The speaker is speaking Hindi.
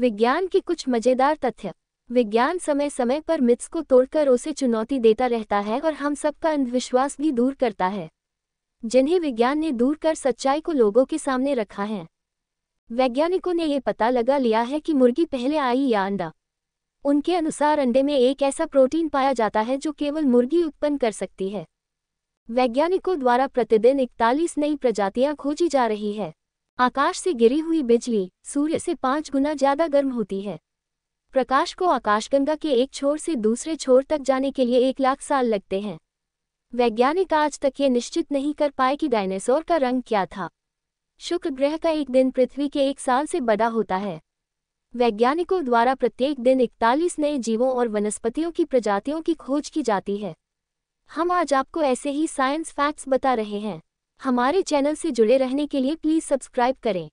विज्ञान के कुछ मजेदार तथ्य विज्ञान समय समय पर मिथ्स को तोड़कर उसे चुनौती देता रहता है और हम सबका अंधविश्वास भी दूर करता है जिन्हें विज्ञान ने दूर कर सच्चाई को लोगों के सामने रखा है वैज्ञानिकों ने यह पता लगा लिया है कि मुर्गी पहले आई या अंडा उनके अनुसार अंडे में एक ऐसा प्रोटीन पाया जाता है जो केवल मुर्गी उत्पन्न कर सकती है वैज्ञानिकों द्वारा प्रतिदिन इकतालीस नई प्रजातियां खोजी जा रही है आकाश से गिरी हुई बिजली सूर्य से पाँच गुना ज्यादा गर्म होती है प्रकाश को आकाशगंगा के एक छोर से दूसरे छोर तक जाने के लिए एक लाख साल लगते हैं वैज्ञानिक आज तक ये निश्चित नहीं कर पाए कि डायनासोर का रंग क्या था शुक्र ग्रह का एक दिन पृथ्वी के एक साल से बड़ा होता है वैज्ञानिकों द्वारा प्रत्येक दिन इकतालीस नए जीवों और वनस्पतियों की प्रजातियों की खोज की जाती है हम आज आपको ऐसे ही साइंस फैक्ट्स बता रहे हैं हमारे चैनल से जुड़े रहने के लिए प्लीज़ सब्सक्राइब करें